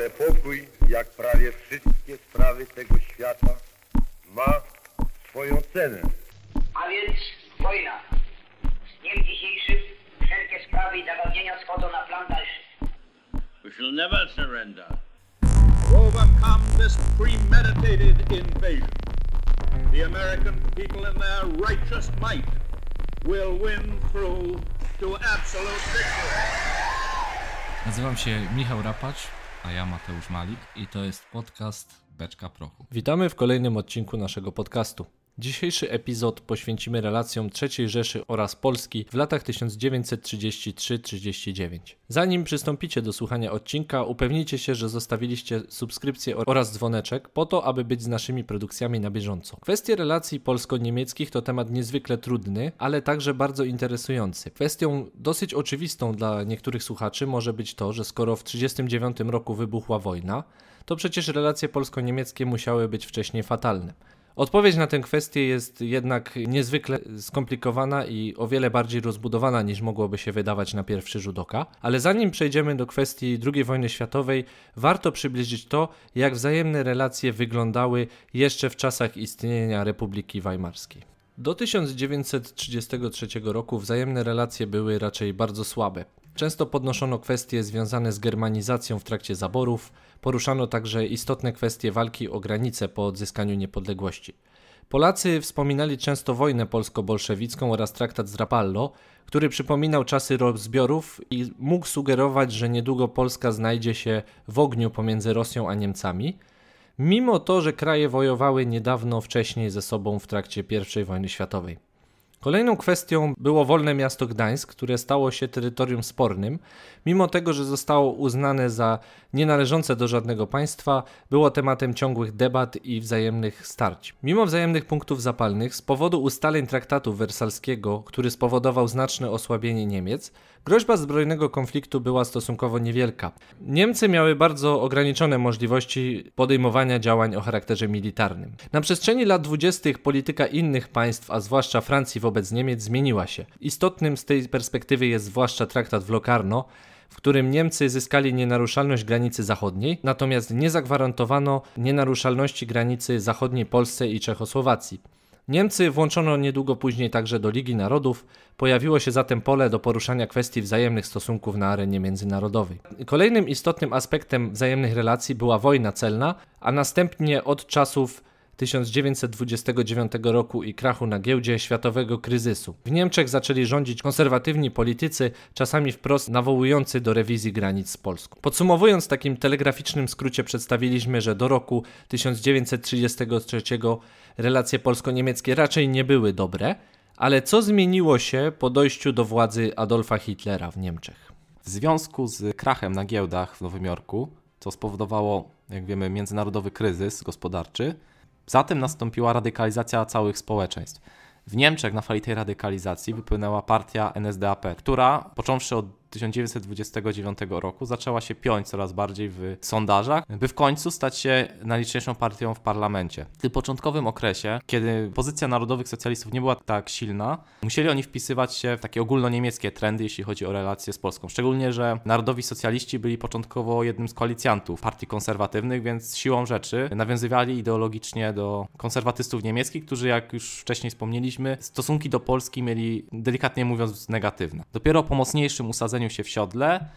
ale pokój, jak prawie wszystkie sprawy tego świata, ma swoją cenę. A więc wojna. Z dniem dzisiejszym wszelkie sprawy i zagadnienia schodzą na plan dalszy. We shall never surrender. Overcome this premeditated invasion. The American people in their righteous might will win through to absolute victory. Nazywam się Michał Rapacz a ja Mateusz Malik i to jest podcast Beczka Prochu. Witamy w kolejnym odcinku naszego podcastu. Dzisiejszy epizod poświęcimy relacjom III Rzeszy oraz Polski w latach 1933-39. Zanim przystąpicie do słuchania odcinka, upewnijcie się, że zostawiliście subskrypcję oraz dzwoneczek po to, aby być z naszymi produkcjami na bieżąco. Kwestie relacji polsko-niemieckich to temat niezwykle trudny, ale także bardzo interesujący. Kwestią dosyć oczywistą dla niektórych słuchaczy może być to, że skoro w 1939 roku wybuchła wojna, to przecież relacje polsko-niemieckie musiały być wcześniej fatalne. Odpowiedź na tę kwestię jest jednak niezwykle skomplikowana i o wiele bardziej rozbudowana niż mogłoby się wydawać na pierwszy rzut oka. Ale zanim przejdziemy do kwestii II wojny światowej, warto przybliżyć to, jak wzajemne relacje wyglądały jeszcze w czasach istnienia Republiki Weimarskiej. Do 1933 roku wzajemne relacje były raczej bardzo słabe. Często podnoszono kwestie związane z germanizacją w trakcie zaborów, poruszano także istotne kwestie walki o granice po odzyskaniu niepodległości. Polacy wspominali często wojnę polsko-bolszewicką oraz traktat z Rapallo, który przypominał czasy rozbiorów i mógł sugerować, że niedługo Polska znajdzie się w ogniu pomiędzy Rosją a Niemcami, mimo to, że kraje wojowały niedawno wcześniej ze sobą w trakcie I wojny światowej. Kolejną kwestią było wolne miasto Gdańsk, które stało się terytorium spornym. Mimo tego, że zostało uznane za nienależące do żadnego państwa, było tematem ciągłych debat i wzajemnych starć. Mimo wzajemnych punktów zapalnych, z powodu ustaleń traktatu wersalskiego, który spowodował znaczne osłabienie Niemiec, groźba zbrojnego konfliktu była stosunkowo niewielka. Niemcy miały bardzo ograniczone możliwości podejmowania działań o charakterze militarnym. Na przestrzeni lat 20. polityka innych państw, a zwłaszcza Francji, wobec Niemiec zmieniła się. Istotnym z tej perspektywy jest zwłaszcza traktat w Locarno, w którym Niemcy zyskali nienaruszalność granicy zachodniej, natomiast nie zagwarantowano nienaruszalności granicy zachodniej Polsce i Czechosłowacji. Niemcy włączono niedługo później także do Ligi Narodów, pojawiło się zatem pole do poruszania kwestii wzajemnych stosunków na arenie międzynarodowej. Kolejnym istotnym aspektem wzajemnych relacji była wojna celna, a następnie od czasów 1929 roku i krachu na giełdzie światowego kryzysu. W Niemczech zaczęli rządzić konserwatywni politycy, czasami wprost nawołujący do rewizji granic z Polską. Podsumowując, w takim telegraficznym skrócie przedstawiliśmy, że do roku 1933 relacje polsko-niemieckie raczej nie były dobre, ale co zmieniło się po dojściu do władzy Adolfa Hitlera w Niemczech? W związku z krachem na giełdach w Nowym Jorku, co spowodowało, jak wiemy, międzynarodowy kryzys gospodarczy, Zatem nastąpiła radykalizacja całych społeczeństw. W Niemczech na fali tej radykalizacji wypłynęła partia NSDAP, która począwszy od 1929 roku zaczęła się piąć coraz bardziej w sondażach, by w końcu stać się najliczniejszą partią w parlamencie. W tym początkowym okresie, kiedy pozycja narodowych socjalistów nie była tak silna, musieli oni wpisywać się w takie ogólnoniemieckie trendy, jeśli chodzi o relacje z Polską. Szczególnie, że narodowi socjaliści byli początkowo jednym z koalicjantów partii konserwatywnych, więc siłą rzeczy nawiązywali ideologicznie do konserwatystów niemieckich, którzy, jak już wcześniej wspomnieliśmy, stosunki do Polski mieli delikatnie mówiąc negatywne. Dopiero po mocniejszym usadzeniu osadzeniu się w siodle,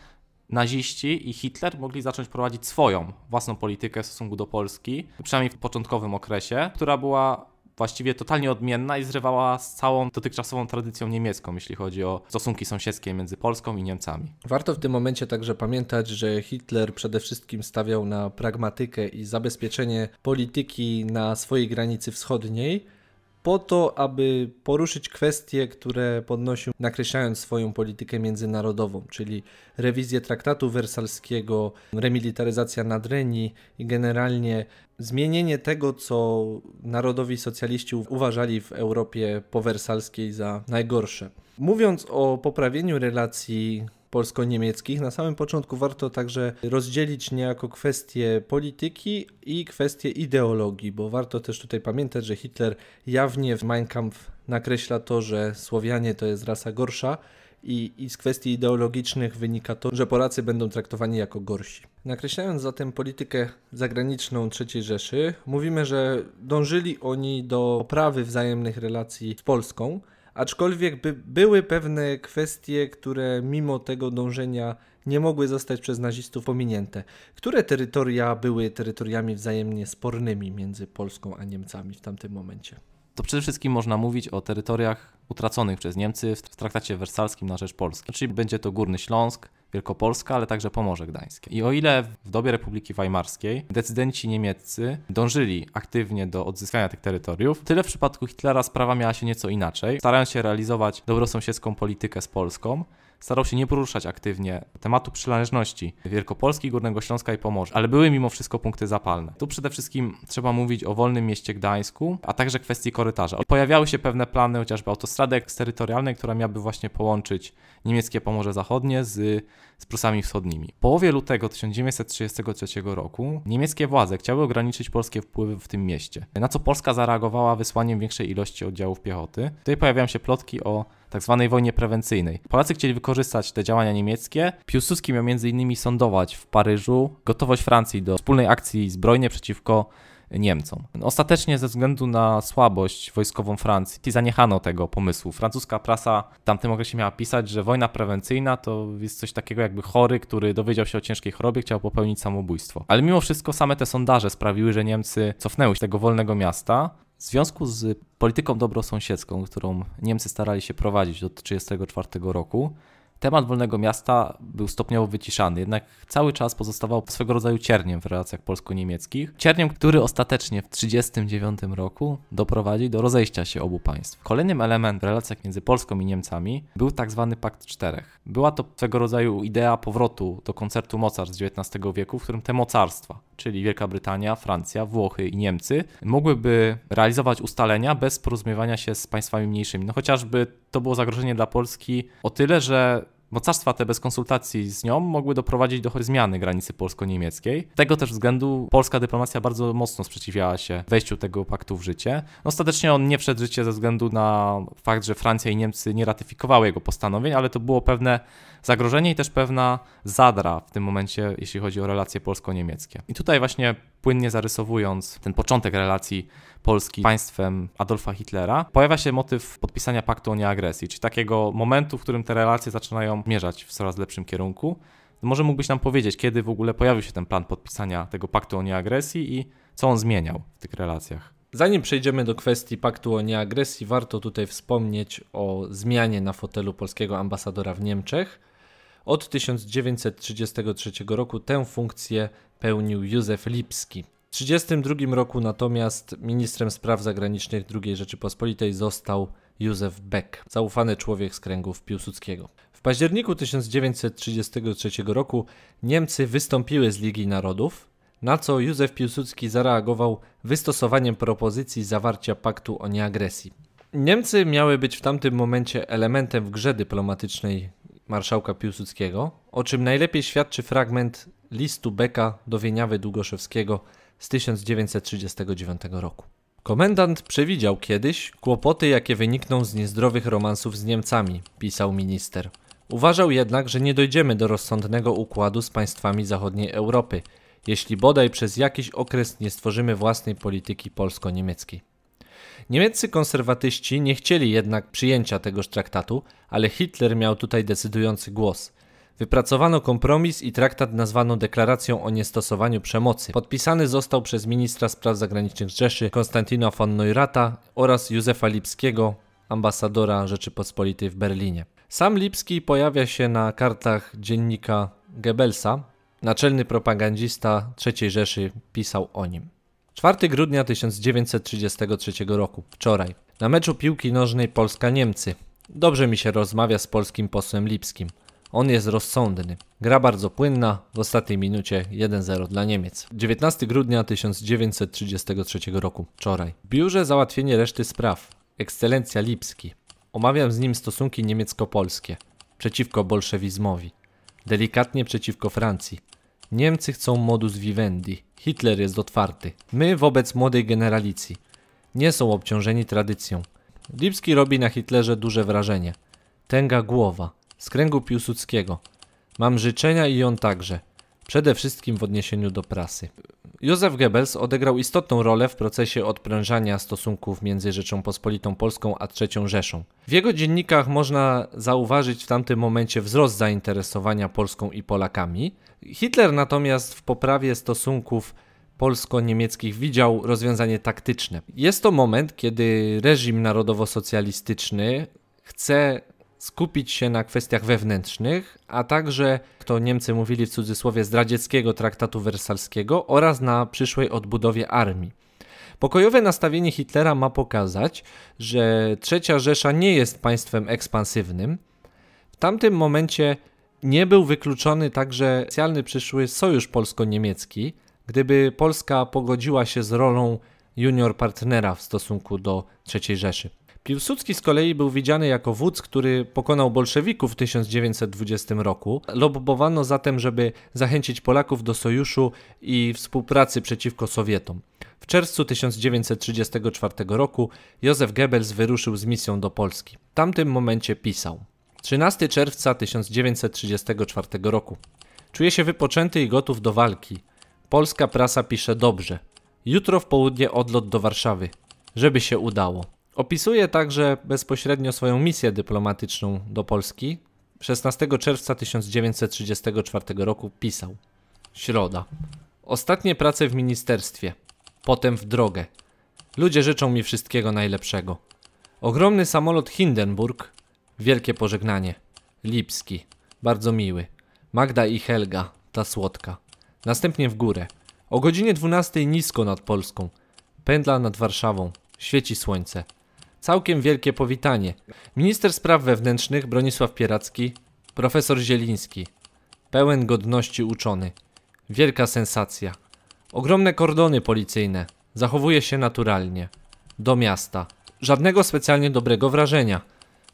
naziści i Hitler mogli zacząć prowadzić swoją własną politykę w stosunku do Polski, przynajmniej w początkowym okresie, która była właściwie totalnie odmienna i zrywała z całą dotychczasową tradycją niemiecką, jeśli chodzi o stosunki sąsiedzkie między Polską i Niemcami. Warto w tym momencie także pamiętać, że Hitler przede wszystkim stawiał na pragmatykę i zabezpieczenie polityki na swojej granicy wschodniej, po to, aby poruszyć kwestie, które podnosił, nakreślając swoją politykę międzynarodową, czyli rewizję traktatu wersalskiego, remilitaryzacja Nadrenii i generalnie zmienienie tego, co narodowi socjaliści uważali w Europie powersalskiej za najgorsze. Mówiąc o poprawieniu relacji polsko-niemieckich. Na samym początku warto także rozdzielić niejako kwestie polityki i kwestie ideologii, bo warto też tutaj pamiętać, że Hitler jawnie w Mein Kampf nakreśla to, że Słowianie to jest rasa gorsza, i, i, z kwestii ideologicznych wynika to, że Polacy będą traktowani jako gorsi. Nakreślając zatem politykę zagraniczną III Rzeszy, mówimy, że dążyli oni do poprawy wzajemnych relacji z Polską, aczkolwiek by, były pewne kwestie, które mimo tego dążenia nie mogły zostać przez nazistów pominięte. Które terytoria były terytoriami wzajemnie spornymi między Polską a Niemcami w tamtym momencie? to przede wszystkim można mówić o terytoriach utraconych przez Niemcy w traktacie wersalskim na rzecz Polski. Czyli będzie to Górny Śląsk, Wielkopolska, ale także Pomorze Gdańskie. I o ile w dobie Republiki Weimarskiej decydenci niemieccy dążyli aktywnie do odzyskania tych terytoriów, tyle w przypadku Hitlera sprawa miała się nieco inaczej. Starając się realizować dobrosąsiedzką politykę z Polską, starał się nie poruszać aktywnie tematu przynależności Wielkopolski, Górnego Śląska i Pomorza, ale były mimo wszystko punkty zapalne. Tu przede wszystkim trzeba mówić o wolnym mieście Gdańsku, a także kwestii korytarza. Pojawiały się pewne plany chociażby autostrady eksterytorialnej, która miałaby właśnie połączyć niemieckie Pomorze Zachodnie z, z Prusami Wschodnimi. W połowie lutego 1933 roku niemieckie władze chciały ograniczyć polskie wpływy w tym mieście, na co Polska zareagowała wysłaniem większej ilości oddziałów piechoty. Tutaj pojawiają się plotki o tzw. Tak wojnie prewencyjnej. Polacy chcieli wykorzystać te działania niemieckie. Piłsudski miał m.in. sondować w Paryżu gotowość Francji do wspólnej akcji zbrojnej przeciwko Niemcom. Ostatecznie ze względu na słabość wojskową Francji zaniechano tego pomysłu. Francuska prasa w tamtym okresie miała pisać, że wojna prewencyjna to jest coś takiego jakby chory, który dowiedział się o ciężkiej chorobie, chciał popełnić samobójstwo. Ale mimo wszystko same te sondaże sprawiły, że Niemcy cofnęły się tego wolnego miasta. W związku z polityką dobrosąsiedzką, którą Niemcy starali się prowadzić od 1934 roku, temat Wolnego Miasta był stopniowo wyciszany, jednak cały czas pozostawał swego rodzaju cierniem w relacjach polsko-niemieckich. Cierniem, który ostatecznie w 1939 roku doprowadzi do rozejścia się obu państw. Kolejnym elementem w relacjach między Polską i Niemcami był tak zwany Pakt Czterech. Była to swego rodzaju idea powrotu do koncertu mocarstw XIX wieku, w którym te mocarstwa, czyli Wielka Brytania, Francja, Włochy i Niemcy, mogłyby realizować ustalenia bez porozumiewania się z państwami mniejszymi. No chociażby to było zagrożenie dla Polski o tyle, że Mocarstwa te bez konsultacji z nią mogły doprowadzić do zmiany granicy polsko-niemieckiej. Tego też względu polska dyplomacja bardzo mocno sprzeciwiała się wejściu tego paktu w życie. No, ostatecznie on nie wszedł w życie ze względu na fakt, że Francja i Niemcy nie ratyfikowały jego postanowień, ale to było pewne zagrożenie i też pewna zadra w tym momencie, jeśli chodzi o relacje polsko-niemieckie. I tutaj właśnie płynnie zarysowując ten początek relacji Polski państwem Adolfa Hitlera, pojawia się motyw podpisania paktu o nieagresji, czyli takiego momentu, w którym te relacje zaczynają zmierzać w coraz lepszym kierunku. Może mógłbyś nam powiedzieć, kiedy w ogóle pojawił się ten plan podpisania tego paktu o nieagresji i co on zmieniał w tych relacjach? Zanim przejdziemy do kwestii paktu o nieagresji, warto tutaj wspomnieć o zmianie na fotelu polskiego ambasadora w Niemczech. Od 1933 roku tę funkcję pełnił Józef Lipski. W 1932 roku natomiast ministrem spraw zagranicznych II Rzeczypospolitej został Józef Beck, zaufany człowiek z kręgów Piłsudskiego. W październiku 1933 roku Niemcy wystąpiły z Ligi Narodów, na co Józef Piłsudski zareagował wystosowaniem propozycji zawarcia paktu o nieagresji. Niemcy miały być w tamtym momencie elementem w grze dyplomatycznej marszałka Piłsudskiego, o czym najlepiej świadczy fragment listu Beka do Wieniawy Długoszewskiego z 1939 roku. Komendant przewidział kiedyś kłopoty, jakie wynikną z niezdrowych romansów z Niemcami, pisał minister. Uważał jednak, że nie dojdziemy do rozsądnego układu z państwami zachodniej Europy, jeśli bodaj przez jakiś okres nie stworzymy własnej polityki polsko-niemieckiej. Niemieccy konserwatyści nie chcieli jednak przyjęcia tegoż traktatu, ale Hitler miał tutaj decydujący głos. Wypracowano kompromis i traktat nazwano deklaracją o niestosowaniu przemocy. Podpisany został przez ministra spraw zagranicznych Rzeszy Konstantina von Neurata oraz Józefa Lipskiego, ambasadora Rzeczypospolitej w Berlinie. Sam Lipski pojawia się na kartach dziennika Goebbelsa. Naczelny propagandzista III Rzeszy pisał o nim. 4 grudnia 1933 roku, wczoraj. Na meczu piłki nożnej Polska-Niemcy. Dobrze mi się rozmawia z polskim posłem Lipskim. On jest rozsądny. Gra bardzo płynna, w ostatniej minucie 1-0 dla Niemiec. 19 grudnia 1933 roku, wczoraj. W biurze załatwienie reszty spraw. Ekscelencja Lipski. Omawiam z nim stosunki niemiecko-polskie. Przeciwko bolszewizmowi. Delikatnie przeciwko Francji. Niemcy chcą modus vivendi Hitler jest otwarty. My wobec młodej generalicji. Nie są obciążeni tradycją. Lipski robi na Hitlerze duże wrażenie. Tęga głowa. Z kręgu Piłsudskiego. Mam życzenia i on także. Przede wszystkim w odniesieniu do prasy. Józef Goebbels odegrał istotną rolę w procesie odprężania stosunków między Rzecząpospolitą Polską a III Rzeszą. W jego dziennikach można zauważyć w tamtym momencie wzrost zainteresowania Polską i Polakami. Hitler natomiast w poprawie stosunków polsko-niemieckich widział rozwiązanie taktyczne. Jest to moment, kiedy reżim narodowo-socjalistyczny chce skupić się na kwestiach wewnętrznych, a także, to Niemcy mówili w cudzysłowie, zdradzieckiego traktatu wersalskiego oraz na przyszłej odbudowie armii. Pokojowe nastawienie Hitlera ma pokazać, że Trzecia Rzesza nie jest państwem ekspansywnym. W tamtym momencie nie był wykluczony także specjalny przyszły sojusz polsko-niemiecki, gdyby Polska pogodziła się z rolą junior partnera w stosunku do Trzeciej Rzeszy. Piłsudski z kolei był widziany jako wódz, który pokonał bolszewików w 1920 roku. Lobbowano zatem, żeby zachęcić Polaków do sojuszu i współpracy przeciwko Sowietom. W czerwcu 1934 roku Józef Goebbels wyruszył z misją do Polski. W tamtym momencie pisał: 13 czerwca 1934 roku. Czuję się wypoczęty i gotów do walki. Polska prasa pisze dobrze. Jutro w południe odlot do Warszawy. Żeby się udało. Opisuje także bezpośrednio swoją misję dyplomatyczną do Polski. 16 czerwca 1934 roku pisał: Środa. Ostatnie prace w ministerstwie, potem w drogę. Ludzie życzą mi wszystkiego najlepszego. Ogromny samolot Hindenburg, wielkie pożegnanie. Lipski, bardzo miły. Magda i Helga, ta słodka. Następnie w górę. O godzinie 12 nisko nad Polską. Pędla nad Warszawą. Świeci słońce. Całkiem wielkie powitanie. Minister Spraw Wewnętrznych Bronisław Pieracki, profesor Zieliński. Pełen godności uczony. Wielka sensacja. Ogromne kordony policyjne. Zachowuje się naturalnie. Do miasta. Żadnego specjalnie dobrego wrażenia.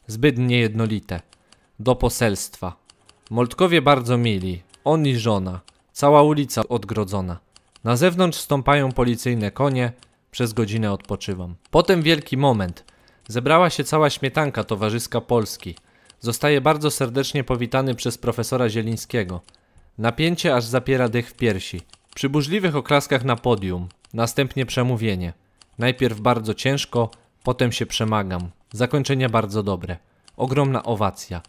Zbyt niejednolite. Do poselstwa. Moltkowie bardzo mili. On i żona. Cała ulica odgrodzona. Na zewnątrz stąpają policyjne konie. Przez godzinę odpoczywam. Potem wielki moment. Zebrała się cała śmietanka towarzyska Polski. Zostaje bardzo serdecznie powitany przez profesora Zielińskiego. Napięcie aż zapiera dech w piersi. Przy burzliwych oklaskach na podium. Następnie przemówienie. Najpierw bardzo ciężko, potem się przemagam. Zakończenie bardzo dobre. Ogromna owacja.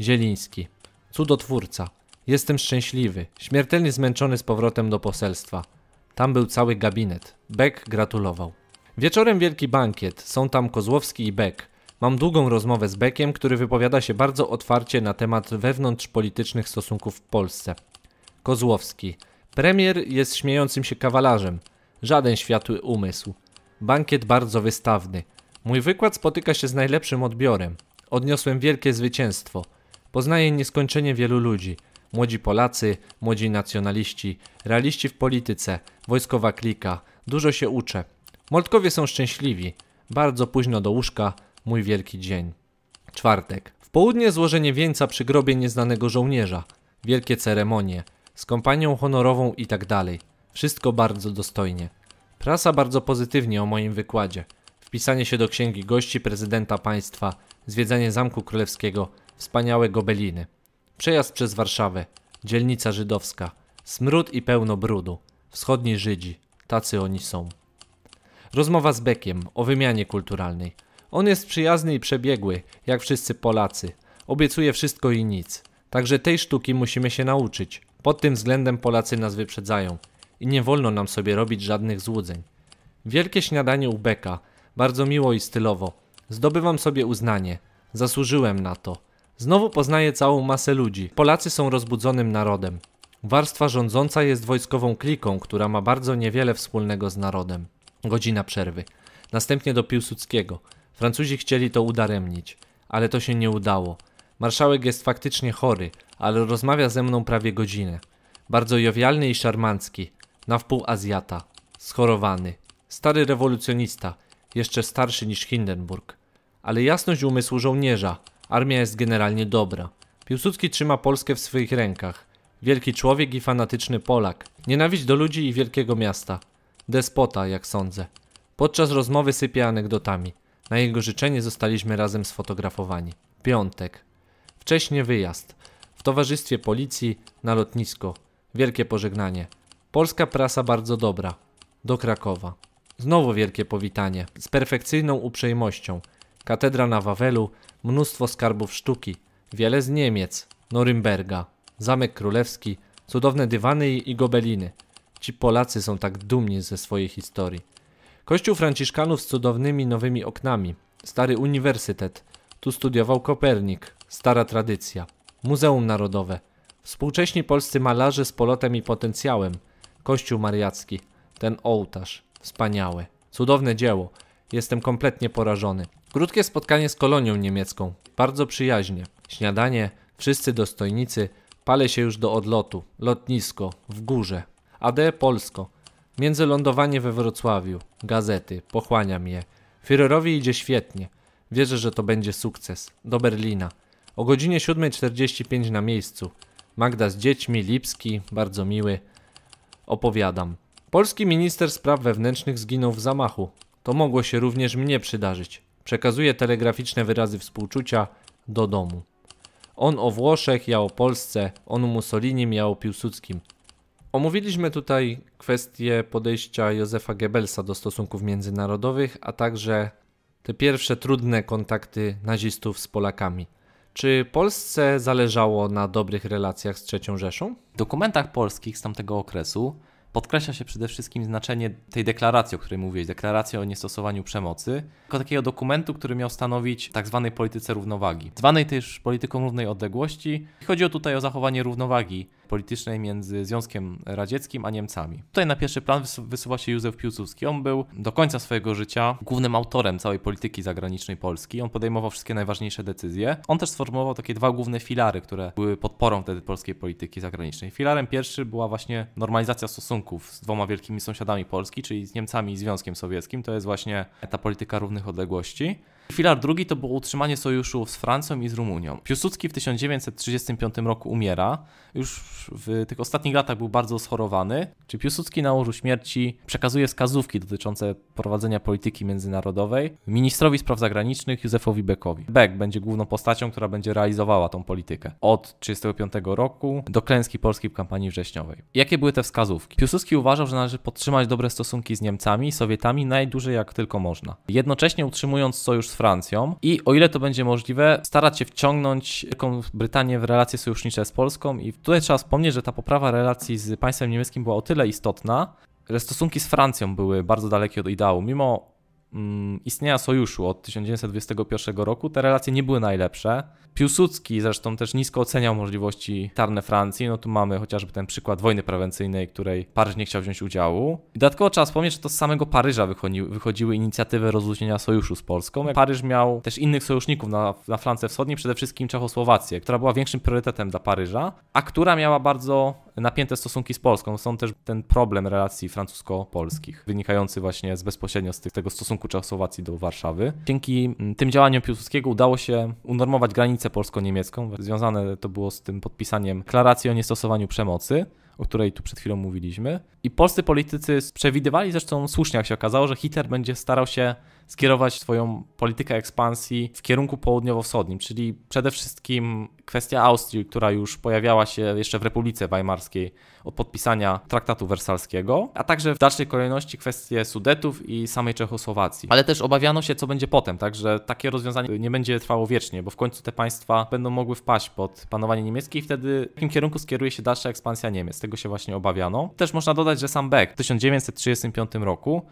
Zieliński. Cudotwórca. Jestem szczęśliwy. Śmiertelnie zmęczony z powrotem do poselstwa. Tam był cały gabinet. Beck gratulował. Wieczorem wielki bankiet, są tam Kozłowski i Beck. Mam długą rozmowę z Beckiem, który wypowiada się bardzo otwarcie na temat wewnątrzpolitycznych stosunków w Polsce. Kozłowski. Premier jest śmiejącym się kawalarzem. Żaden światły umysł. Bankiet bardzo wystawny. Mój wykład spotyka się z najlepszym odbiorem. Odniosłem wielkie zwycięstwo. Poznaję nieskończenie wielu ludzi. Młodzi Polacy, młodzi nacjonaliści, realiści w polityce, wojskowa klika. Dużo się uczę. Moltkowie są szczęśliwi. Bardzo późno do łóżka, mój wielki dzień. Czwartek. W południe złożenie wieńca przy grobie nieznanego żołnierza. Wielkie ceremonie. Z kompanią honorową i tak dalej. Wszystko bardzo dostojnie. Prasa bardzo pozytywnie o moim wykładzie. Wpisanie się do księgi gości prezydenta państwa, zwiedzanie Zamku Królewskiego, wspaniałe gobeliny. Przejazd przez Warszawę, dzielnica żydowska, smród i pełno brudu. Wschodni Żydzi, tacy oni są. Rozmowa z Bekiem o wymianie kulturalnej. On jest przyjazny i przebiegły, jak wszyscy Polacy. Obiecuje wszystko i nic. Także tej sztuki musimy się nauczyć. Pod tym względem Polacy nas wyprzedzają i nie wolno nam sobie robić żadnych złudzeń. Wielkie śniadanie u Beka, bardzo miło i stylowo. Zdobywam sobie uznanie. Zasłużyłem na to. Znowu poznaję całą masę ludzi. Polacy są rozbudzonym narodem. Warstwa rządząca jest wojskową kliką, która ma bardzo niewiele wspólnego z narodem. Godzina przerwy. Następnie do Piłsudskiego. Francuzi chcieli to udaremnić, ale to się nie udało. Marszałek jest faktycznie chory, ale rozmawia ze mną prawie godzinę. Bardzo jowialny i szarmancki, na wpół Azjata, schorowany. Stary rewolucjonista, jeszcze starszy niż Hindenburg. Ale jasność umysłu żołnierza, armia jest generalnie dobra. Piłsudski trzyma Polskę w swoich rękach. Wielki człowiek i fanatyczny Polak. Nienawiść do ludzi i wielkiego miasta. Despota, jak sądzę. Podczas rozmowy sypie anegdotami. Na jego życzenie zostaliśmy razem sfotografowani. Piątek. Wcześnie wyjazd. W towarzystwie policji na lotnisko. Wielkie pożegnanie. Polska prasa bardzo dobra. Do Krakowa. Znowu wielkie powitanie. Z perfekcyjną uprzejmością. Katedra na Wawelu. Mnóstwo skarbów sztuki. Wiele z Niemiec. Norymberga. Zamek Królewski. Cudowne dywany i gobeliny. Ci Polacy są tak dumni ze swojej historii. Kościół Franciszkanów z cudownymi nowymi oknami. Stary uniwersytet. Tu studiował Kopernik. Stara tradycja. Muzeum Narodowe. Współcześni polscy malarze z polotem i potencjałem. Kościół Mariacki. Ten ołtarz. Wspaniały. Cudowne dzieło. Jestem kompletnie porażony. Krótkie spotkanie z kolonią niemiecką. Bardzo przyjaźnie. Śniadanie. Wszyscy dostojnicy. Pale się już do odlotu. Lotnisko. W górze. AD Polsko. Międzylądowanie we Wrocławiu. Gazety. Pochłaniam je. Führerowi idzie świetnie. Wierzę, że to będzie sukces. Do Berlina. O godzinie 7.45 na miejscu. Magda z dziećmi, Lipski, bardzo miły. Opowiadam. Polski minister spraw wewnętrznych zginął w zamachu. To mogło się również mnie przydarzyć. Przekazuję telegraficzne wyrazy współczucia do domu. On o Włoszech, ja o Polsce, on o Mussolinim, ja o Piłsudskim. Omówiliśmy tutaj kwestię podejścia Józefa Goebbelsa do stosunków międzynarodowych, a także te pierwsze trudne kontakty nazistów z Polakami. Czy Polsce zależało na dobrych relacjach z III Rzeszą? W dokumentach polskich z tamtego okresu podkreśla się przede wszystkim znaczenie tej deklaracji, o której mówiłeś, deklaracji o niestosowaniu przemocy, jako takiego dokumentu, który miał stanowić tak zwanej polityce równowagi, zwanej też polityką równej odległości. Chodziło tutaj o zachowanie równowagi politycznej między Związkiem Radzieckim a Niemcami. Tutaj na pierwszy plan wysuwa się Józef Piłsudski. On był do końca swojego życia głównym autorem całej polityki zagranicznej Polski. On podejmował wszystkie najważniejsze decyzje. On też sformułował takie dwa główne filary, które były podporą wtedy polskiej polityki zagranicznej. Filarem pierwszy była właśnie normalizacja stosunków z dwoma wielkimi sąsiadami Polski, czyli z Niemcami i Związkiem Sowieckim. To jest właśnie ta polityka równych odległości. Filar drugi to było utrzymanie sojuszu z Francją i z Rumunią. Piłsudski w 1935 roku umiera. Już w tych ostatnich latach był bardzo schorowany. Czy Piłsudski na łożu śmierci przekazuje wskazówki dotyczące prowadzenia polityki międzynarodowej ministrowi spraw zagranicznych Józefowi Beckowi. Beck będzie główną postacią, która będzie realizowała tą politykę od 1935 roku do klęski polskiej w kampanii wrześniowej. Jakie były te wskazówki? Piłsudski uważał, że należy podtrzymać dobre stosunki z Niemcami i Sowietami najdłużej jak tylko można. Jednocześnie utrzymując sojusz z Francją i o ile to będzie możliwe, starać się wciągnąć Brytanię w relacje sojusznicze z Polską i tutaj trzeba wspomnieć, że ta poprawa relacji z państwem niemieckim była o tyle istotna, że stosunki z Francją były bardzo dalekie od ideału. Mimo mm, istnienia sojuszu od 1921 roku te relacje nie były najlepsze. Piłsudski zresztą też nisko oceniał możliwości Tarne Francji. No tu mamy chociażby ten przykład wojny prewencyjnej, której Paryż nie chciał wziąć udziału. dodatkowo trzeba wspomnieć, że to z samego Paryża wychodzi, wychodziły inicjatywy rozluźnienia sojuszu z Polską. Paryż miał też innych sojuszników na, na Francję wschodniej, przede wszystkim Czechosłowację, która była większym priorytetem dla Paryża, a która miała bardzo napięte stosunki z Polską. Są też ten problem relacji francusko-polskich, wynikający właśnie z bezpośrednio z tego stosunku Czechosłowacji do Warszawy. Dzięki mm, tym działaniom Piłsudskiego udało się unormować granice granicę polsko-niemiecką. Związane to było z tym podpisaniem deklaracji o niestosowaniu przemocy, o której tu przed chwilą mówiliśmy. I polscy politycy przewidywali zresztą słusznie, jak się okazało, że Hitler będzie starał się skierować swoją politykę ekspansji w kierunku południowo-wschodnim, czyli przede wszystkim kwestia Austrii, która już pojawiała się jeszcze w Republice Weimarskiej od podpisania traktatu wersalskiego, a także w dalszej kolejności kwestie Sudetów i samej Czechosłowacji. Ale też obawiano się, co będzie potem, także takie rozwiązanie nie będzie trwało wiecznie, bo w końcu te państwa będą mogły wpaść pod panowanie niemieckie i wtedy w jakim kierunku skieruje się dalsza ekspansja Niemiec. Tego się właśnie obawiano. Też można dodać, że sam Beck w 1935 roku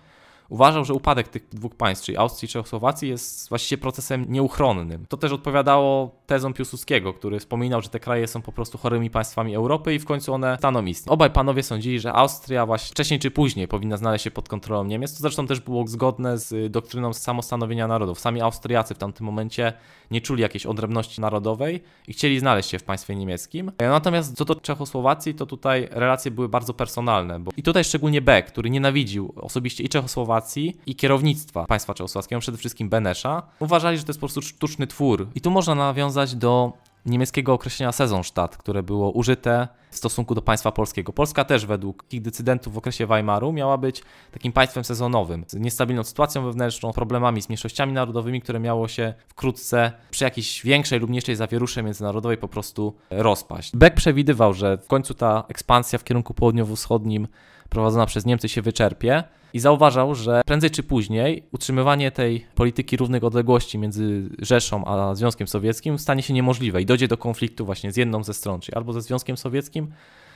uważał, że upadek tych dwóch państw, czyli Austrii i Czechosłowacji, jest właściwie procesem nieuchronnym. To też odpowiadało tezom Piłsudskiego, który wspominał, że te kraje są po prostu chorymi państwami Europy i w końcu one staną istnieć. Obaj panowie sądzili, że Austria właśnie wcześniej czy później powinna znaleźć się pod kontrolą Niemiec. To zresztą też było zgodne z y, doktryną samostanowienia narodów. Sami Austriacy w tamtym momencie nie czuli jakiejś odrębności narodowej i chcieli znaleźć się w państwie niemieckim. E, natomiast co do Czechosłowacji, to tutaj relacje były bardzo personalne. Bo... I tutaj szczególnie Beck, który nienawidził osobiście i Czechosłowacji i kierownictwa państwa czechosłowackiego, przede wszystkim Benesza, uważali, że to jest po prostu sztuczny twór. I tu można nawiązać do niemieckiego określenia Sezonstadt, które było użyte w stosunku do państwa polskiego. Polska też według tych decydentów w okresie Weimaru miała być takim państwem sezonowym, z niestabilną sytuacją wewnętrzną, problemami z mniejszościami narodowymi, które miało się wkrótce przy jakiejś większej lub mniejszej zawierusze międzynarodowej po prostu rozpaść. Beck przewidywał, że w końcu ta ekspansja w kierunku południowo-wschodnim prowadzona przez Niemcy się wyczerpie i zauważał, że prędzej czy później utrzymywanie tej polityki równych odległości między Rzeszą a Związkiem Sowieckim stanie się niemożliwe i dojdzie do konfliktu właśnie z jedną ze stron, czyli albo ze Związkiem Sowieckim,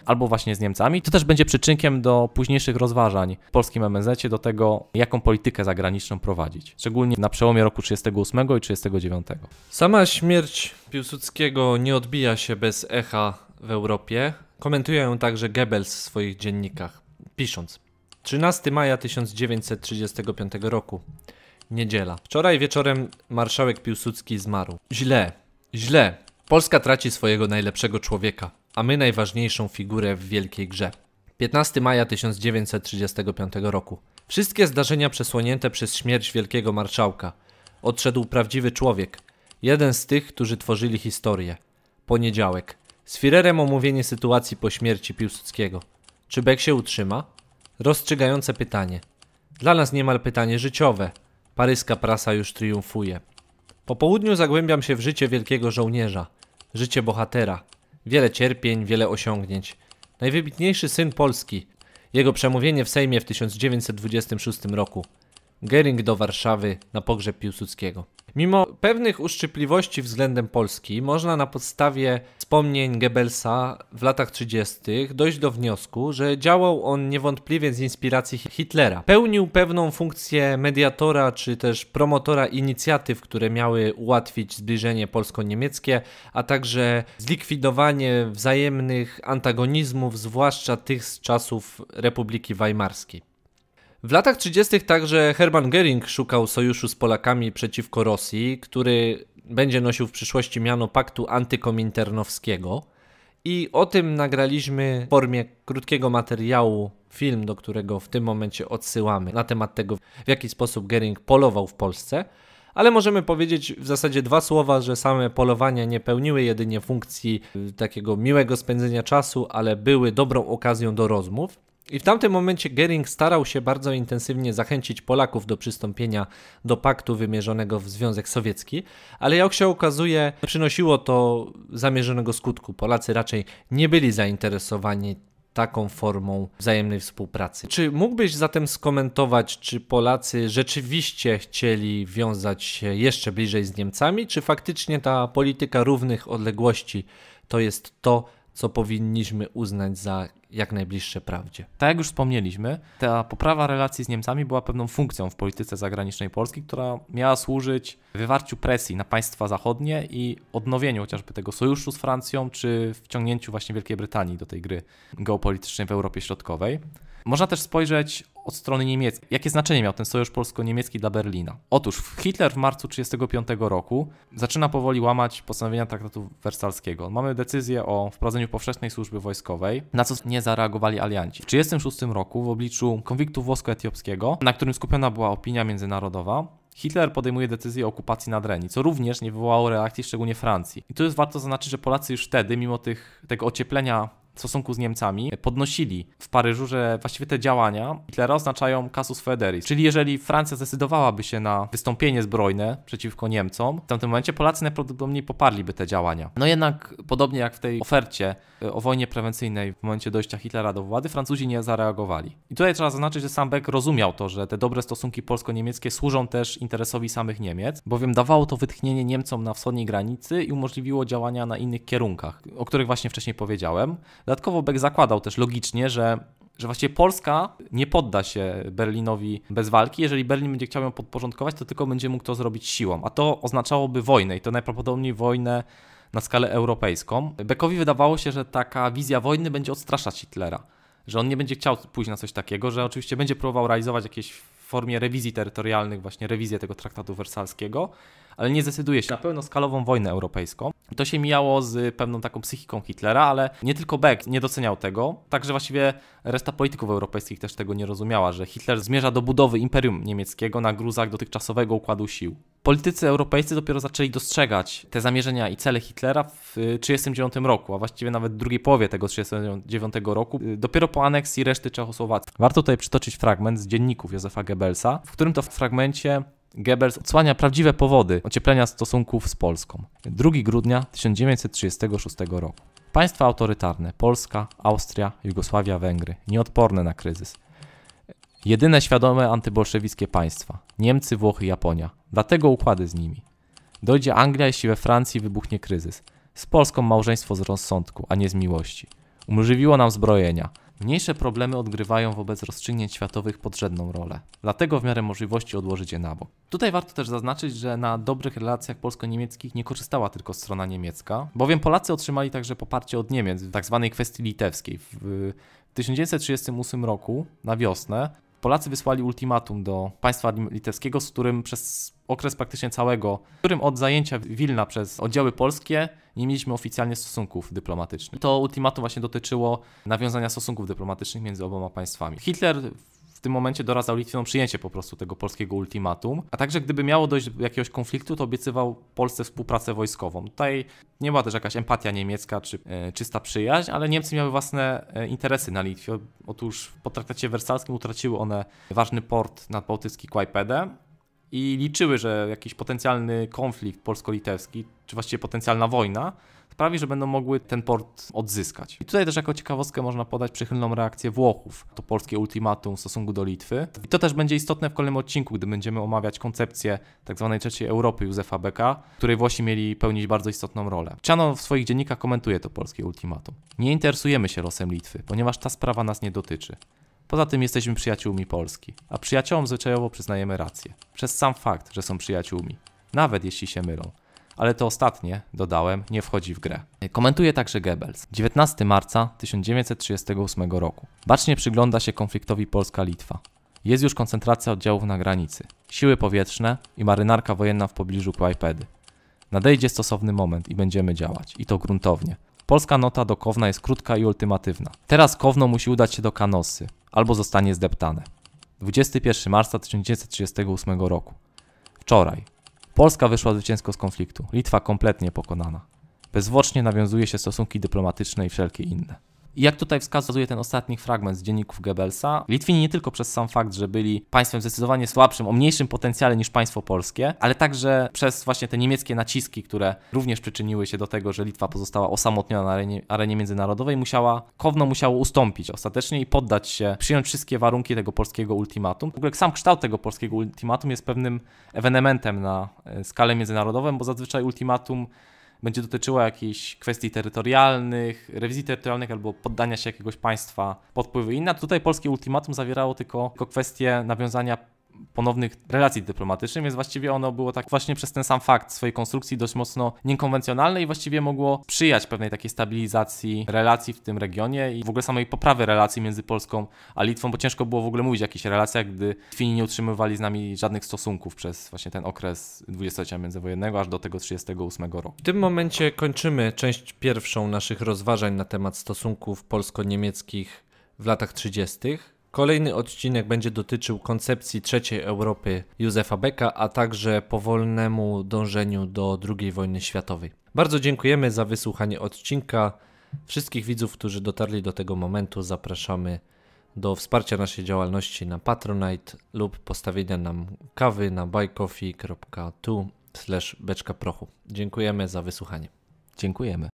albo właśnie z Niemcami. To też będzie przyczynkiem do późniejszych rozważań w polskim MNZ do tego, jaką politykę zagraniczną prowadzić, szczególnie na przełomie roku 1938 i 1939. Sama śmierć Piłsudskiego nie odbija się bez echa w Europie. Komentuje ją także Goebbels w swoich dziennikach, pisząc: 13 maja 1935 roku. Niedziela. Wczoraj wieczorem marszałek Piłsudski zmarł. Źle, źle. Polska traci swojego najlepszego człowieka, a my najważniejszą figurę w wielkiej grze. 15 maja 1935 roku. Wszystkie zdarzenia przesłonięte przez śmierć wielkiego marszałka. Odszedł prawdziwy człowiek, jeden z tych, którzy tworzyli historię. Poniedziałek. Z Firerem omówienie sytuacji po śmierci Piłsudskiego. Czy Beck się utrzyma? Rozstrzygające pytanie. Dla nas niemal pytanie życiowe. Paryska prasa już triumfuje. Po południu zagłębiam się w życie wielkiego żołnierza. Życie bohatera. Wiele cierpień, wiele osiągnięć. Najwybitniejszy syn Polski. Jego przemówienie w Sejmie w 1926 roku. Gering do Warszawy na pogrzeb Piłsudskiego. Mimo pewnych uszczypliwości względem Polski, można na podstawie wspomnień Goebbelsa w latach 30. dojść do wniosku, że działał on niewątpliwie z inspiracji Hitlera. Pełnił pewną funkcję mediatora czy też promotora inicjatyw, które miały ułatwić zbliżenie polsko-niemieckie, a także zlikwidowanie wzajemnych antagonizmów, zwłaszcza tych z czasów Republiki Weimarskiej. W latach 30. także Hermann Göring szukał sojuszu z Polakami przeciwko Rosji, który będzie nosił w przyszłości miano paktu antykominternowskiego. I o tym nagraliśmy w formie krótkiego materiału film, do którego w tym momencie odsyłamy, na temat tego, w jaki sposób Gering polował w Polsce. Ale możemy powiedzieć w zasadzie dwa słowa, że same polowania nie pełniły jedynie funkcji y, takiego miłego spędzenia czasu, ale były dobrą okazją do rozmów. I w tamtym momencie Gering starał się bardzo intensywnie zachęcić Polaków do przystąpienia do paktu wymierzonego w Związek Sowiecki, ale jak się okazuje, przynosiło to zamierzonego skutku. Polacy raczej nie byli zainteresowani taką formą wzajemnej współpracy. Czy mógłbyś zatem skomentować, czy Polacy rzeczywiście chcieli wiązać się jeszcze bliżej z Niemcami, czy faktycznie ta polityka równych odległości to jest to, co powinniśmy uznać za jak najbliższe prawdzie. Tak jak już wspomnieliśmy, ta poprawa relacji z Niemcami była pewną funkcją w polityce zagranicznej Polski, która miała służyć wywarciu presji na państwa zachodnie i odnowieniu chociażby tego sojuszu z Francją, czy wciągnięciu właśnie Wielkiej Brytanii do tej gry geopolitycznej w Europie Środkowej. Można też spojrzeć od strony niemieckiej. Jakie znaczenie miał ten sojusz polsko-niemiecki dla Berlina? Otóż Hitler w marcu 1935 roku zaczyna powoli łamać postanowienia traktatu wersalskiego. Mamy decyzję o wprowadzeniu powszechnej służby wojskowej, na co nie zareagowali alianci. W 1936 roku w obliczu konfliktu włosko-etiopskiego, na którym skupiona była opinia międzynarodowa, Hitler podejmuje decyzję o okupacji Nadrenii, co również nie wywołało reakcji, szczególnie Francji. I tu jest warto zaznaczyć, że Polacy już wtedy, mimo tych, tego ocieplenia w stosunku z Niemcami podnosili w Paryżu, że właściwie te działania Hitlera oznaczają casus federis. Czyli jeżeli Francja zdecydowałaby się na wystąpienie zbrojne przeciwko Niemcom, w tamtym momencie Polacy najprawdopodobniej poparliby te działania. No jednak, podobnie jak w tej ofercie e, o wojnie prewencyjnej w momencie dojścia Hitlera do władzy, Francuzi nie zareagowali. I tutaj trzeba zaznaczyć, że sam Beck rozumiał to, że te dobre stosunki polsko-niemieckie służą też interesowi samych Niemiec, bowiem dawało to wytchnienie Niemcom na wschodniej granicy i umożliwiło działania na innych kierunkach, o których właśnie wcześniej powiedziałem. Dodatkowo Beck zakładał też logicznie, że że właściwie Polska nie podda się Berlinowi bez walki. Jeżeli Berlin będzie chciał ją podporządkować, to tylko będzie mógł to zrobić siłą, a to oznaczałoby wojnę i to najprawdopodobniej wojnę na skalę europejską. Beckowi wydawało się, że taka wizja wojny będzie odstraszać Hitlera, że on nie będzie chciał pójść na coś takiego, że oczywiście będzie próbował realizować jakieś w formie rewizji terytorialnych, właśnie rewizję tego traktatu wersalskiego, ale nie zdecyduje się na pełnoskalową wojnę europejską. To się mijało z pewną taką psychiką Hitlera, ale nie tylko Beck nie doceniał tego, także właściwie reszta polityków europejskich też tego nie rozumiała, że Hitler zmierza do budowy imperium niemieckiego na gruzach dotychczasowego układu sił. Politycy europejscy dopiero zaczęli dostrzegać te zamierzenia i cele Hitlera w 1939 y, roku, a właściwie nawet w drugiej połowie tego 1939 roku, y, dopiero po aneksji reszty Czechosłowacji. Warto tutaj przytoczyć fragment z dzienników Józefa Goebbelsa, w którym to fragmencie Goebbels odsłania prawdziwe powody ocieplenia stosunków z Polską. 2 grudnia 1936 roku. Państwa autorytarne Polska, Austria, Jugosławia, Węgry nieodporne na kryzys. Jedyne świadome antybolszewickie państwa Niemcy, Włochy, Japonia. Dlatego układy z nimi. Dojdzie Anglia, jeśli we Francji wybuchnie kryzys. Z Polską małżeństwo z rozsądku, a nie z miłości. Umożliwiło nam zbrojenia. Mniejsze problemy odgrywają wobec rozstrzygnięć światowych podrzędną rolę, dlatego w miarę możliwości odłożyć je na bok. Tutaj warto też zaznaczyć, że na dobrych relacjach polsko-niemieckich nie korzystała tylko strona niemiecka, bowiem Polacy otrzymali także poparcie od Niemiec w tzw. Tak kwestii litewskiej. W 1938 y, roku na wiosnę Polacy wysłali ultimatum do państwa litewskiego, z którym przez okres praktycznie całego, w którym od zajęcia Wilna przez oddziały polskie nie mieliśmy oficjalnie stosunków dyplomatycznych. to ultimatum właśnie dotyczyło nawiązania stosunków dyplomatycznych między oboma państwami. Hitler tym momencie doradzał Litwinom przyjęcie po prostu tego polskiego ultimatum, a także gdyby miało dojść do jakiegoś konfliktu, to obiecywał Polsce współpracę wojskową. Tutaj nie była też jakaś empatia niemiecka czy e, czysta przyjaźń, ale Niemcy miały własne e, interesy na Litwie. Otóż po traktacie wersalskim utraciły one ważny port nadbałtycki Kłajpedę, i liczyły, że jakiś potencjalny konflikt polsko-litewski, czy właściwie potencjalna wojna, sprawi, że będą mogły ten port odzyskać. I tutaj też jako ciekawostkę można podać przychylną reakcję Włochów, to polskie ultimatum w stosunku do Litwy. I to też będzie istotne w kolejnym odcinku, gdy będziemy omawiać koncepcję tzw. Tak trzeciej Europy Józefa Beka, której Włosi mieli pełnić bardzo istotną rolę. Ciano w swoich dziennikach komentuje to polskie ultimatum. Nie interesujemy się losem Litwy, ponieważ ta sprawa nas nie dotyczy. Poza tym jesteśmy przyjaciółmi Polski, a przyjaciołom zwyczajowo przyznajemy rację. Przez sam fakt, że są przyjaciółmi. Nawet jeśli się mylą ale to ostatnie, dodałem, nie wchodzi w grę. Komentuje także Goebbels. 19 marca 1938 roku. Bacznie przygląda się konfliktowi Polska-Litwa. Jest już koncentracja oddziałów na granicy, siły powietrzne i marynarka wojenna w pobliżu Kłajpedy. Nadejdzie stosowny moment i będziemy działać, i to gruntownie. Polska nota do Kowna jest krótka i ultimatywna. Teraz Kowno musi udać się do Kanosy, albo zostanie zdeptane. 21 marca 1938 roku. Wczoraj, Polska wyszła zwycięsko z konfliktu, Litwa kompletnie pokonana. Bezwłocznie nawiązuje się stosunki dyplomatyczne i wszelkie inne. I jak tutaj wskazuje ten ostatni fragment z dzienników Goebbelsa, Litwini nie tylko przez sam fakt, że byli państwem zdecydowanie słabszym, o mniejszym potencjale niż państwo polskie, ale także przez właśnie te niemieckie naciski, które również przyczyniły się do tego, że Litwa pozostała osamotniona na arenie, arenie międzynarodowej, musiała, Kowno musiało ustąpić ostatecznie i poddać się, przyjąć wszystkie warunki tego polskiego ultimatum. W ogóle sam kształt tego polskiego ultimatum jest pewnym ewenementem na e, skalę międzynarodową, bo zazwyczaj ultimatum będzie dotyczyła jakichś kwestii terytorialnych, rewizji terytorialnych albo poddania się jakiegoś państwa pod wpływy inne. Tutaj polskie ultimatum zawierało tylko, tylko kwestię nawiązania ponownych relacji dyplomatycznych, więc właściwie ono było tak właśnie przez ten sam fakt swojej konstrukcji dość mocno niekonwencjonalne i właściwie mogło przyjać pewnej takiej stabilizacji relacji w tym regionie i w ogóle samej poprawy relacji między Polską a Litwą, bo ciężko było w ogóle mówić o jakichś relacjach, gdy Litwini nie utrzymywali z nami żadnych stosunków przez właśnie ten okres dwudziestolecia międzywojennego aż do tego 38 roku. W tym momencie kończymy część pierwszą naszych rozważań na temat stosunków polsko-niemieckich w latach 30. Kolejny odcinek będzie dotyczył koncepcji trzeciej Europy Józefa Becka, a także powolnemu dążeniu do II wojny światowej. Bardzo dziękujemy za wysłuchanie odcinka. Wszystkich widzów, którzy dotarli do tego momentu, zapraszamy do wsparcia naszej działalności na Patronite lub postawienia nam kawy na buycoffee.tu beczka prochu. Dziękujemy za wysłuchanie. Dziękujemy.